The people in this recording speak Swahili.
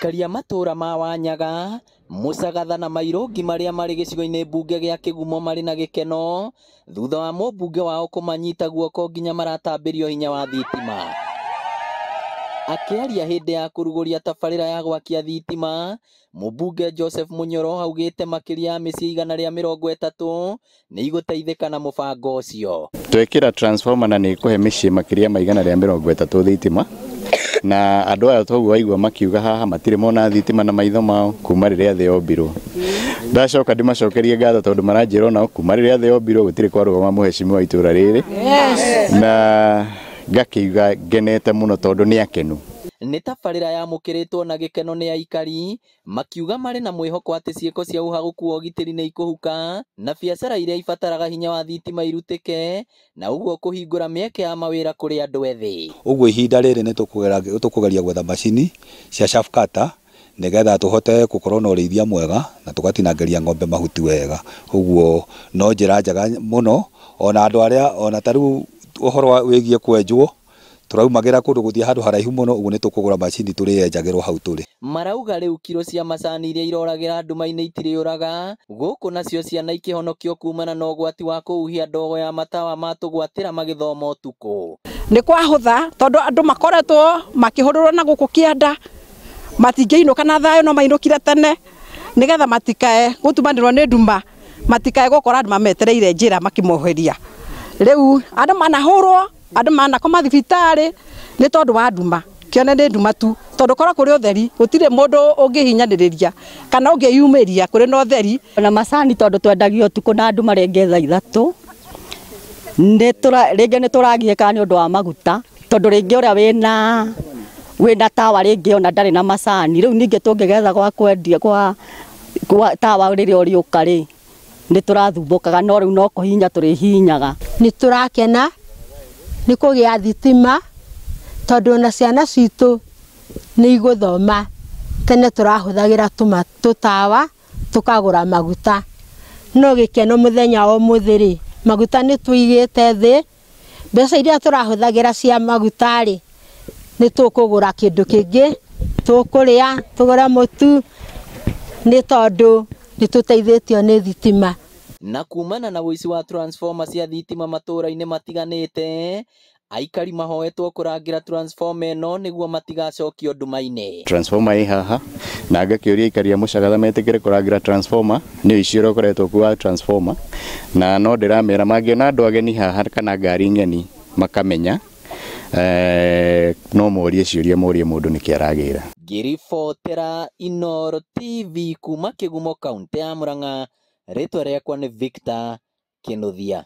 aikaria matura matũra ma Wanyaga, Mũcgatha na mairungi maria mari gicigo inĩ mbunge gĩa kigumo mari na gikeno thutha wa mũmbunge wao kũmanyita guoko nginya maratambirio hinya wa thitima. Akĩaria hĩndĩ ya kurugoria tafarira ya gwakia thitima, mũmbunge Joseph munyoro augĩte makiria ya mĩciĩ ria mirongo mĩrongo ni nĩigũteithĩka na mũbango ucio twekira transformer na ni mĩciĩ makĩria ma igana rĩa mĩrongo ĩtatũ thitima na andå aya toguo waigua makiuga haha matirä mona thitima na maitho mao kuma rä rä a thä yombirwo ndacoka ndä macokerie ngatho tondå maranjä ra nao kuma rä rä a thä yombirwo gå tirä kwarå gama må hecimi wa itå ra rä rä na ngakä iga ngenete må no tondå nä akenu nĩ ya yamũkĩrĩtwo na gikeno nĩ aikari makiuga marä na mwĩhoko atĩ ciĩko cia ũhagũku wa ũgitĩri huka na biacara iria ibataraga hinya wa thitima irutĩke na ũguo kuhingura mieke ya mawira kuri andu ethi ũguo ihinda rĩrĩ nĩtũkũgeria gwetha macini cia shafkata cutter nĩgetha tũhote gũkorwo na uriithia mwega na tũgatinangĩria ng'ombe mahuti wega uguo no njĩra njega muno ona andũ arĩa ona taru uhoro wĩgiĩ kwenjwo turaumagira kundu guthie handu haraihu muno uguo ni tukugura macini turiyenjagirwo hau turi marauga riu kiro cia macani iria iroragira nduma-inĩ itirĩũraga gũkũ nacio ciana ikĩhonokio kumana na ũgwati wa kũhuhia ndogo ya matawa ma tũgwatĩra magĩthoma ũtukũ nĩ kwahũtha tondũ andũ makoretwo makĩhũrĩrwo na gũkũ kĩanda matingĩinũka kana thayo no mainũkire tene nĩgetha matikae gũtumanĩrwo nĩ nduma matikae gũkora andũ mametereire njĩra makĩmoheria rĩu andũ manahũrwo andå manakoma thibitarä nä tondå wa nduma kione nä nduma tu tondå korwo kå rä åtheri gå tirä må ndå å ngä hinyanä rä ria kana å ngä yumä ria kå rä na åtheri na macani tondå twendagia å tukå na nduma marenge tha ithatå rä nä tå ragiäkaga nä å ndå wa maguta tondå rä ngä å rä a wä na wä na tawa rä ngä ona ndarä na macani rä u ningä tå ngä getha gwa kwendia kwa tawa rä rä a å rä å ka rä nä tå rathumbå kaga no rä u no kå hinya tå rä hinyaga nä tå rakena nä kå gä a thitima tondå ona ciana citå nä igå thoma tene tå rahå thagä ra tå tawa tå kagå ra maguta no gä keno må thenya o må thä rä maguta nä tå igä te thä mbeca iria tå rahå thagä ra cia magutarä nä tå kå gå ra kä ndå kä ngä tå kå rä a tå gå ra må tu nä tondå nä tå teithä tio nä thitima na kumana na wisi wa transformer cia thitima matũra-inĩ matiganĩte aikari mahoetwo kurangira transformer ĩno nĩguo matigacokio nduma-inĩ transformer ĩ haha na ngakĩũria aikari a mũcagatha metĩkĩre kũrangira transformer ni ũici ũrĩa ũkoretwo kuo transformer na no ndĩramera mangĩona andũ ageni haha kana ngari ng'eni makamenya eh, no morie ciũria morie mũndũ nĩkĩ aragĩra ngĩribotera inoro tv kuma kigumo kaũntĩ ya mũrang'a Rĩtwa rĩakwa nĩ Victor Kinuthia